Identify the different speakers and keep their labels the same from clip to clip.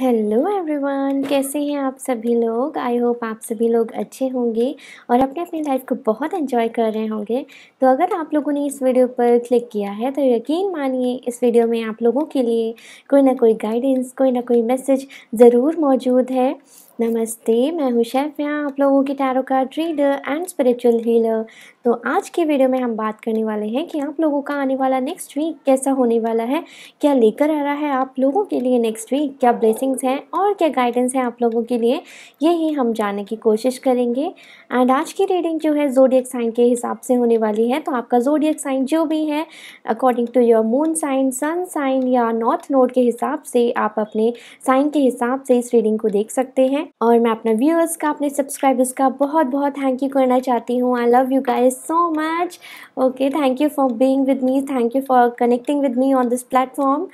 Speaker 1: Hello everyone कैसे हैं आप सभी लोग आई होप आप सभी लोग अच्छे होंगे और अपने अपनी लाइफ को बहुत एंजॉय कर रहे होंगे तो अगर आप लोगों ने इस वीडियो पर क्लिक किया है तो यकीन मानिए इस वीडियो में आप लोगों के लिए कोई ना कोई गाइडेंस कोई ना कोई मैसेज ज़रूर मौजूद है नमस्ते मैं हूँ शैफ्या आप लोगों की tarot card reader and spiritual healer तो आज के वीडियो में हम बात करने वाले हैं कि आप लोगों का आने वाला नेक्स्ट वीक कैसा होने वाला है क्या लेकर आ रहा है आप लोगों के लिए नेक्स्ट वीक क्या ब्लेसिंग्स हैं और क्या गाइडेंस है आप लोगों के लिए यही हम जानने की कोशिश करेंगे एंड आज की रीडिंग जो है जोडियक साइन के हिसाब से होने वाली है तो आपका जोडियक साइन जो भी है according to your moon sign sun sign या नॉर्थ नोड के हिसाब से आप अपने साइन के हिसाब से इस रीडिंग को देख सकते हैं और मैं अपना व्यूअर्स का अपने सब्सक्राइबर्स का बहुत बहुत थैंक यू करना चाहती हूँ I love you guys so much okay thank you for being with me thank you for connecting with me on this platform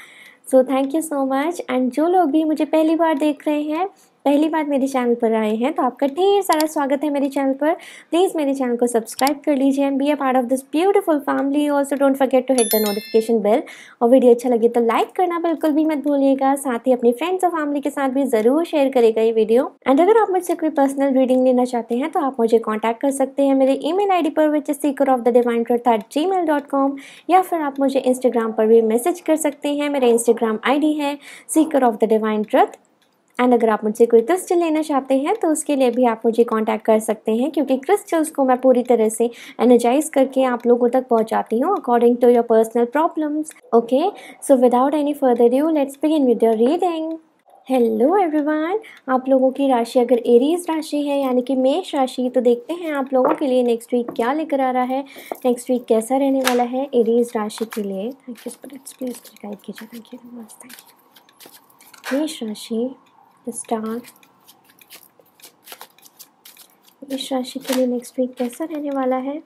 Speaker 1: so thank you so much and जो लोग भी मुझे पहली बार देख रहे हैं पहली बार मेरे चैनल पर आए हैं तो आपका ढेर सारा स्वागत है मेरे चैनल पर प्लीज़ मेरे चैनल को सब्सक्राइब कर लीजिए and be a part of this beautiful family also don't forget to hit the notification bell और वीडियो अच्छा लगे तो लाइक करना बिल्कुल भी मत भूलिएगा साथ ही अपनी फ्रेंड्स और फैमिली के साथ भी ज़रूर शेयर करेगा ये वीडियो एंड अगर आप मुझसे कोई पर्सनल रीडिंग लेना चाहते हैं तो आप मुझे कॉन्टैक्ट कर सकते हैं मेरे ई मेल आई डी पर which is seeker of the divine truth at Gmail dot com या फिर आप मुझे इंस्टाग्राम पर भी मैसेज कर सकते हैं मेरे इंस्टाग्राम आई डी है seeker of the divine truth and अगर आप मुझसे कोई क्रिस्टल लेना चाहते हैं तो उसके लिए भी आप मुझे कांटेक्ट कर सकते हैं क्योंकि क्रिस्टल्स को मैं पूरी तरह से एनर्जाइज करके आप लोगों तक पहुंचाती हूँ according to your personal problems okay so without any further you let's begin with your reading hello everyone आप लोगों की राशि अगर एरीज राशि है यानी कि मेष राशि तो देखते हैं आप लोगों के लिए नेक्स्ट वीक क्या लेकर आ रहा है नेक्स्ट वीक कैसा रहने वाला है एरीज राशि के लिए थैंक यू गाइड कीजिए थैंक यू मेष राशि star इस राशि के लिए नेक्स्ट वीक कैसा रहने वाला है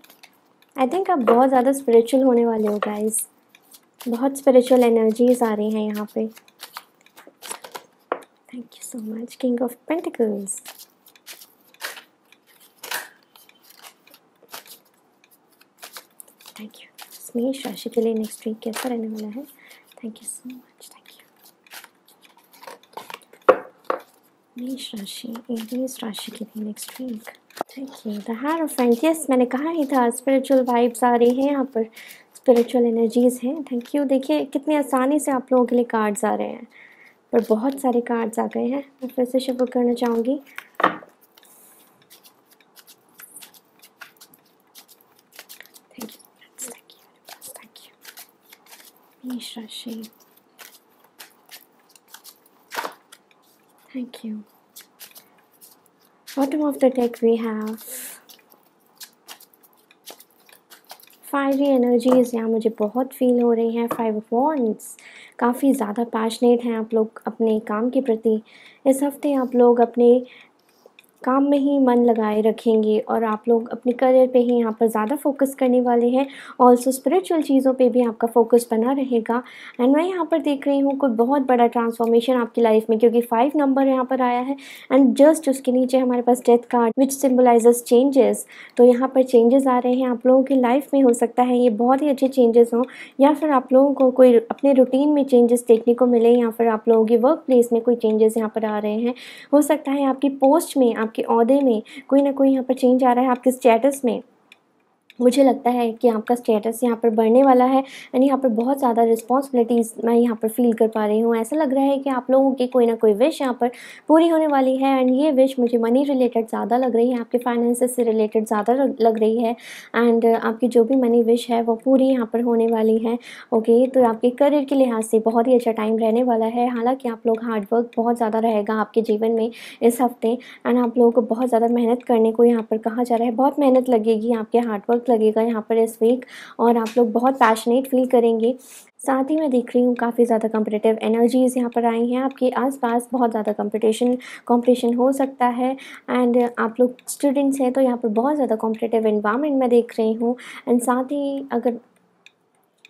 Speaker 1: आई थिंक आप बहुत ज़्यादा स्पिरिचुअल होने वाले हो गाइस बहुत स्पिरिचुअल एनर्जीज आ रही हैं यहाँ पे thank you so much king of pentacles thank you इस राशि के लिए नेक्स्ट वीक कैसा रहने वाला है thank you so much thank मेष राशि एक मेष राशि के लिए next week thank you the हार ऑफ फ्रेंड यस मैंने कहा ही था स्पिरिचुअल वाइब्स आ रही हैं यहाँ पर स्पिरिचुअल एनर्जीज़ हैं थैंक यू देखिए कितनी आसानी से आप लोगों के लिए कार्ड्स आ रहे हैं पर बहुत सारे कार्ड्स आ गए हैं मैं फिर से शुरू करना चाहूँगी थैंक थैंक यू Misha राशि Thank you. Bottom of the deck we have fiery energies yeah, मुझे बहुत फील हो रही हैं फाइव ऑफ वॉन्ट्स काफ़ी ज़्यादा पैशनेट हैं आप लोग अपने काम के प्रति इस हफ्ते आप लोग अपने काम में ही मन लगाए रखेंगे और आप लोग अपने करियर पे ही यहाँ पर ज़्यादा फोकस करने वाले हैं ऑल्सो स्पिरिचुअल चीज़ों पे भी आपका फोकस बना रहेगा एंड मैं यहाँ पर देख रही हूँ कोई बहुत बड़ा ट्रांसफॉर्मेशन आपकी लाइफ में क्योंकि फाइव नंबर यहाँ पर आया है एंड जस्ट उसके नीचे हमारे पास death card which symbolises changes तो यहाँ पर चेंजेस आ रहे हैं आप लोगों की लाइफ में हो सकता है ये बहुत ही अच्छे चेंजेस हों या फिर आप लोगों को कोई अपने रूटीन में चेंजेस देखने को मिले या फिर आप लोगों के वर्क प्लेस में कोई चेंजेस यहाँ पर आ रहे हैं हो सकता है आपकी पोस्ट में आप आपके अहदे में कोई ना कोई यहाँ पर चेंज आ रहा है आपके स्टेटस में मुझे लगता है कि आपका स्टेटस यहाँ पर बढ़ने वाला है एंड यहाँ पर बहुत ज़्यादा रिस्पॉन्सिबिलिटीज़ मैं यहाँ पर फील कर पा रही हूँ ऐसा लग रहा है कि आप लोगों की कोई ना कोई विश यहाँ पर पूरी होने वाली है एंड ये विश मुझे मनी रिलेटेड ज़्यादा लग रही है आपके फाइनेंस से रिलेटेड ज़्यादा लग रही है एंड आपकी जो भी मनी विश है वो पूरी यहाँ पर होने वाली है ओके तो आपके करियर के लिहाज से बहुत ही अच्छा टाइम रहने वाला है हालाँकि आप लोग हार्डवर्क बहुत ज़्यादा रहेगा आपके जीवन में इस हफ्ते एंड आप लोगों को बहुत ज़्यादा मेहनत करने को यहाँ पर कहा जा रहा है बहुत मेहनत लगेगी आपके हार्डवर्क लगेगा यहाँ पर इस वीक और आप लोग बहुत पैशनेट फील करेंगे साथ ही मैं देख रही हूँ काफ़ी ज़्यादा कम्पिटेटिव एनर्जीज़ यहाँ पर आई हैं आपके आसपास बहुत ज़्यादा कम्पिटिशन कॉम्पिटिशन हो सकता है एंड आप लोग स्टूडेंट्स हैं तो यहाँ पर बहुत ज़्यादा कॉम्पिटेटिव इन्वामेंट मैं देख रही हूँ एंड साथ ही अगर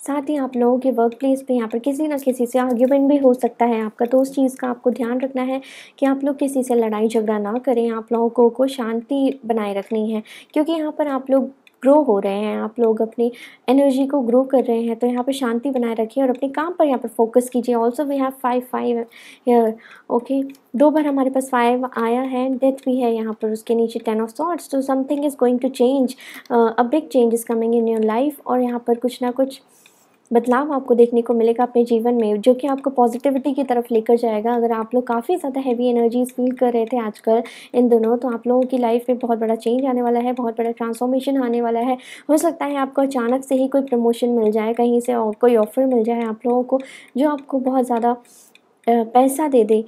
Speaker 1: साथ ही आप लोगों के वर्क प्लेस पर यहाँ पर किसी ना किसी से आर्ग्यूमेंट भी हो सकता है आपका तो उस चीज़ का आपको ध्यान रखना है कि आप लोग किसी से लड़ाई झगड़ा ना करें आप लोगों को, को शांति बनाए रखनी है क्योंकि यहाँ पर आप लोग ग्रो हो रहे हैं आप लोग अपनी एनर्जी को ग्रो कर रहे हैं तो यहाँ पर शांति बनाए रखिए और अपने काम पर यहाँ पर फोकस कीजिए also we have five five here okay दो बार हमारे पास फाइव आया है डेथ भी है यहाँ पर उसके नीचे टेन ऑफ सॉट्स तो something is going to change a big change is coming in your life और यहाँ पर कुछ ना कुछ बदलाव आपको देखने को मिलेगा अपने जीवन में जो कि आपको पॉजिटिविटी की तरफ लेकर जाएगा अगर आप लोग काफ़ी ज़्यादा हैवी एनर्जीज फील कर रहे थे आजकल इन दोनों तो आप लोगों की लाइफ में बहुत बड़ा चेंज आने वाला है बहुत बड़ा ट्रांसफॉर्मेशन आने वाला है हो सकता है आपको अचानक से ही कोई प्रमोशन मिल जाए कहीं से और कोई ऑफ़र मिल जाए आप लोगों को जो आपको बहुत ज़्यादा पैसा दे दे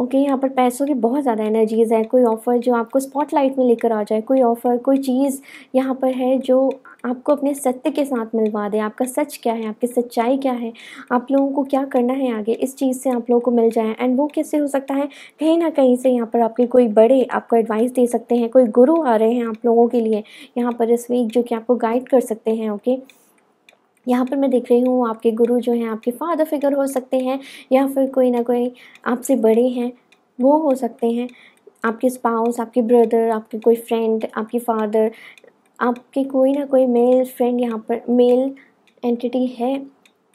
Speaker 1: ओके okay, यहाँ पर पैसों की बहुत ज़्यादा एनर्जीज़ है कोई ऑफ़र जो आपको स्पॉटलाइट में लेकर आ जाए कोई ऑफ़र कोई चीज़ यहाँ पर है जो आपको अपने सत्य के साथ मिलवा दे आपका सच क्या है आपकी सच्चाई क्या है आप लोगों को क्या करना है आगे इस चीज़ से आप लोगों को मिल जाए एंड वो कैसे हो सकता है कहीं ना कहीं से यहाँ पर आपके कोई बड़े आपको एडवाइस दे सकते हैं कोई गुरु आ रहे हैं आप लोगों के लिए यहाँ पर इस वीक जो कि आपको गाइड कर सकते हैं ओके okay? यहाँ पर मैं देख रही हूँ आपके गुरु जो हैं आपके फादर फिगर हो सकते हैं या फिर कोई ना कोई आपसे बड़े हैं वो हो सकते हैं आपके स्पाउस आपके ब्रदर आपके कोई फ्रेंड आपके फादर आपके कोई ना कोई मेल फ्रेंड यहाँ पर मेल एंटिटी है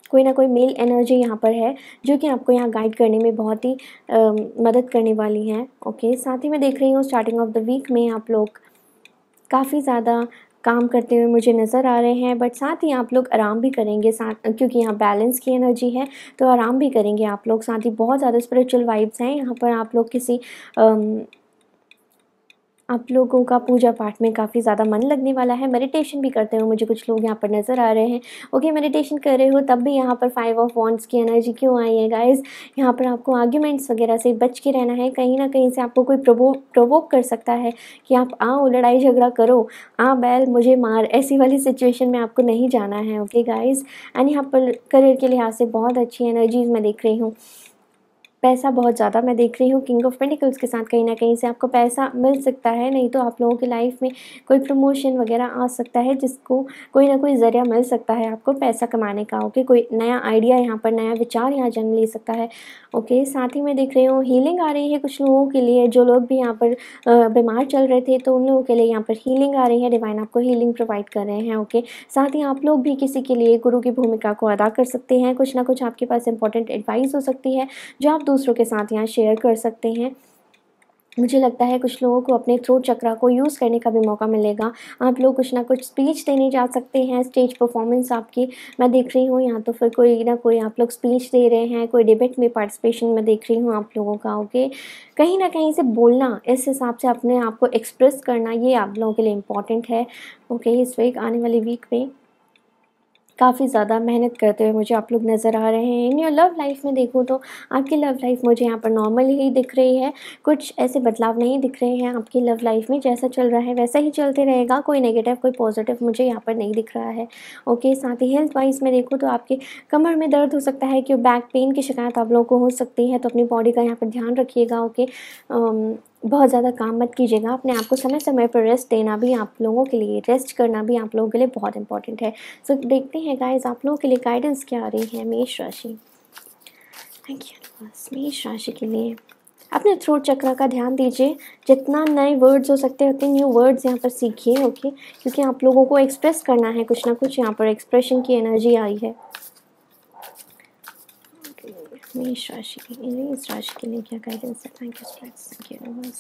Speaker 1: कोई ना कोई मेल एनर्जी यहाँ पर है जो कि आपको यहाँ गाइड करने में बहुत ही आ, मदद करने वाली है ओके साथ ही मैं देख रही हूँ स्टार्टिंग ऑफ द वीक में आप लोग काफ़ी ज़्यादा काम करते हुए मुझे नज़र आ रहे हैं बट साथ ही आप लोग आराम भी करेंगे साथ क्योंकि यहाँ बैलेंस की एनर्जी है तो आराम भी करेंगे आप लोग साथ ही बहुत ज़्यादा स्पिरिचुअल वाइब्स हैं यहाँ पर आप लोग किसी आप लोगों का पूजा पाठ में काफ़ी ज़्यादा मन लगने वाला है मेडिटेशन भी करते हुए मुझे कुछ लोग यहाँ पर नज़र आ रहे हैं ओके मेडिटेशन कर रहे हो तब भी यहाँ पर फाइव ऑफ वॉन्ट्स की एनर्जी क्यों आई है गाइज यहाँ पर आपको आर्ग्यूमेंट्स वगैरह से बच के रहना है कहीं ना कहीं से आपको कोई प्रवो प्रोवोक कर सकता है कि आप आओ लड़ाई झगड़ा करो आ बैल मुझे मार ऐसी वाली सिचुएशन में आपको नहीं जाना है ओके गाइज एंड यहाँ पर करियर के लिहाज से बहुत अच्छी एनर्जीज मैं देख रही हूँ पैसा बहुत ज़्यादा मैं देख रही हूँ किंग ऑफ पेंटिकल्स के साथ कहीं ना कहीं से आपको पैसा मिल सकता है नहीं तो आप लोगों की लाइफ में कोई प्रमोशन वगैरह आ सकता है जिसको कोई ना कोई ज़रिया मिल सकता है आपको पैसा कमाने का ओके कोई नया आइडिया यहाँ पर नया विचार यहाँ जन्म ले सकता है ओके साथ ही मैं देख रही हूँ हीलिंग आ रही है कुछ लोगों के लिए जो लोग भी यहाँ पर बीमार चल रहे थे तो उन लोगों के लिए यहाँ पर हीलिंग आ रही है डिवाइन आपको हीलिंग प्रोवाइड कर रहे हैं ओके साथ ही आप लोग भी किसी के लिए गुरु की भूमिका को अदा कर सकते हैं कुछ ना कुछ आपके पास इंपॉर्टेंट एडवाइस हो सकती है जो आप दूसरों के साथ यहाँ शेयर कर सकते हैं मुझे लगता है कुछ लोगों को अपने थ्रोट चक्रा को यूज़ करने का भी मौका मिलेगा आप लोग कुछ ना कुछ स्पीच देने जा सकते हैं स्टेज परफॉर्मेंस आपकी मैं देख रही हूँ यहाँ तो फिर कोई ना कोई आप लोग स्पीच दे रहे हैं कोई डिबेट में पार्टिसिपेशन में देख रही हूँ आप लोगों का ओके कहीं ना कहीं से बोलना इस हिसाब से अपने आप को एक्सप्रेस करना ये आप लोगों के लिए इम्पॉर्टेंट है ओके इस वीक आने वाले वीक में काफ़ी ज़्यादा मेहनत करते हुए मुझे आप लोग नज़र आ रहे हैं इन योर लव लाइफ में देखो तो आपकी लव लाइफ मुझे यहाँ पर नॉर्मल ही दिख रही है कुछ ऐसे बदलाव नहीं दिख रहे हैं आपकी लव लाइफ में जैसा चल रहा है वैसा ही चलते रहेगा कोई नेगेटिव कोई पॉजिटिव मुझे यहाँ पर नहीं दिख रहा है ओके साथ ही हेल्थ वाइज में देखो तो आपके कमर में दर्द हो सकता है कि बैक पेन की शिकायत आप लोगों को हो सकती है तो अपनी बॉडी का यहाँ पर ध्यान रखिएगा ओके बहुत ज़्यादा काम मत कीजिएगा अपने आप को समय समय पर रेस्ट देना भी आप लोगों के लिए रेस्ट करना भी आप लोगों के लिए बहुत इंपॉर्टेंट है सो so, देखते हैं गाइज आप लोगों के लिए गाइडेंस क्या आ रही है मेष राशि थैंक यू मेष राशि के लिए अपने थ्रोट चक्र का ध्यान दीजिए जितना नए वर्ड्स हो सकते हैं उतने न्यू वर्ड्स यहाँ पर सीखिए ओके क्योंकि आप लोगों को एक्सप्रेस करना है कुछ ना कुछ यहाँ पर एक्सप्रेशन की एनर्जी आई है मेष राशि के लिए इस राशि के लिए क्या गाइडेंस है thank you thank you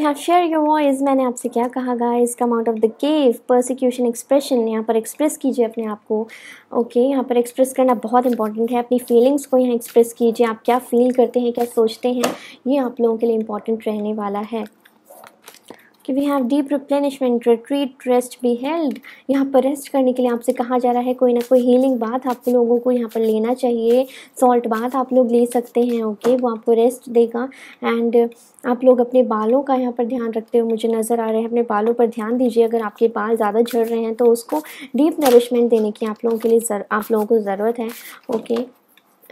Speaker 1: you have share your voice मैंने आपसे क्या कहा guys come out of the cave persecution expression यहाँ पर एक्सप्रेस कीजिए अपने आप को ओके okay, यहाँ पर एक्सप्रेस करना बहुत इंपॉर्टेंट है अपनी फीलिंग्स को यहाँ एक्सप्रेस कीजिए आप क्या फील करते हैं क्या सोचते हैं ये आप लोगों के लिए इंपॉर्टेंट रहने वाला है कि we have deep replenishment retreat rest be held यहाँ पर रेस्ट करने के लिए आपसे कहा जा रहा है कोई ना कोई हीलिंग बात आप लोगों को यहाँ पर लेना चाहिए सॉल्ट बात आप लोग ले सकते हैं ओके okay? वो आपको रेस्ट देगा एंड आप लोग अपने बालों का यहाँ पर ध्यान रखते हुए मुझे नज़र आ रहे हैं अपने बालों पर ध्यान दीजिए अगर आपके बाल ज़्यादा झड़ रहे हैं तो उसको डीप नरिशमेंट देने की आप लोगों के लिए आप लोगों को ज़रूरत है ओके okay?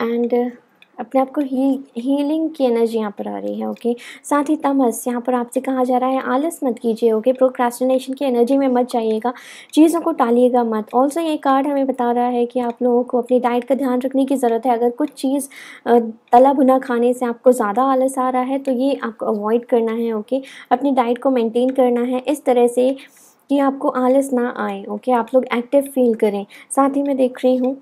Speaker 1: एंड अपने आप को ही हीलिंग की एनर्जी यहाँ पर आ रही है ओके साथ ही तमस यहाँ पर आपसे कहा जा रहा है आलस मत कीजिए ओके प्रोक्रास्टिनेशन की एनर्जी में मत जाइएगा चीज़ों को टालिएगा मत ऑल्सो ये कार्ड हमें बता रहा है कि आप लोगों को अपनी डाइट का ध्यान रखने की ज़रूरत है अगर कुछ चीज़ तला भुना खाने से आपको ज़्यादा आलस आ रहा है तो ये आपको अवॉइड करना है ओके अपनी डाइट को मेनटेन करना है इस तरह से कि आपको आलस ना आए ओके आप लोग एक्टिव फील करें साथ ही मैं देख रही हूँ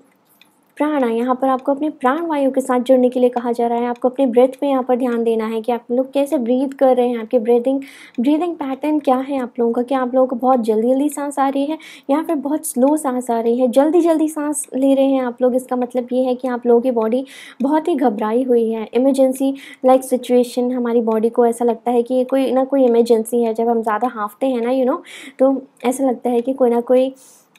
Speaker 1: प्राण है यहाँ पर आपको अपने प्राण वायु के साथ जुड़ने के लिए कहा जा रहा है आपको अपने ब्रेथ पे यहाँ पर ध्यान देना है कि आप लोग कैसे ब्रीथ कर रहे हैं आपके ब्रीदिंग ब्रीदिंग पैटर्न क्या है आप लोगों का क्या आप लोगों को बहुत जल्दी जल्दी सांस आ रही है या फिर बहुत स्लो सांस आ रही है जल्दी जल्दी सांस ले रहे हैं आप लोग इसका मतलब ये है कि आप लोगों की बॉडी बहुत ही घबराई हुई है इमरजेंसी लाइक सिचुएशन हमारी बॉडी को ऐसा लगता है कि कोई ना कोई इमरजेंसी है जब हम ज़्यादा हाँफते हैं ना यू नो तो ऐसा लगता है कि कोई ना कोई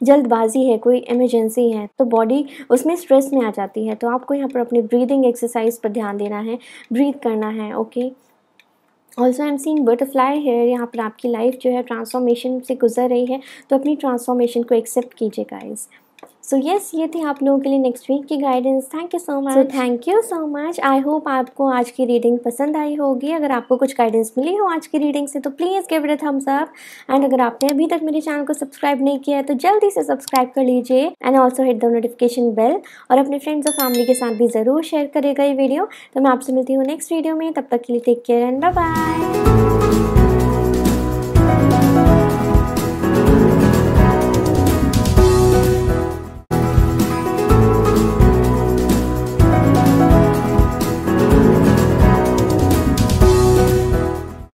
Speaker 1: जल्दबाजी है कोई इमरजेंसी है तो बॉडी उसमें स्ट्रेस में आ जाती है तो आपको यहाँ पर अपनी ब्रीदिंग एक्सरसाइज पर ध्यान देना है ब्रीद करना है okay also I am seen butterfly है यहाँ पर आपकी लाइफ जो है ट्रांसफॉर्मेशन से गुजर रही है तो अपनी ट्रांसफॉर्मेशन को एक्सेप्ट कीजिए इस सो येस यस ये थी आप लोगों के लिए नेक्स्ट वीक की guidance thank you so much thank you so much I hope आपको आज की रीडिंग पसंद आई होगी अगर आपको कुछ गाइडेंस मिली हो आज की रीडिंग से तो please give it thumbs up and अगर आपने अभी तक मेरे चैनल को सब्सक्राइब नहीं किया है तो जल्दी से सब्सक्राइब कर लीजिए and also hit the notification bell और अपने फ्रेंड्स और फैमिली के साथ भी ज़रूर शेयर करेगा ये वीडियो तो मैं आपसे मिलती हूँ नेक्स्ट वीडियो में तब तक के लिए टेक केयर एंड बाय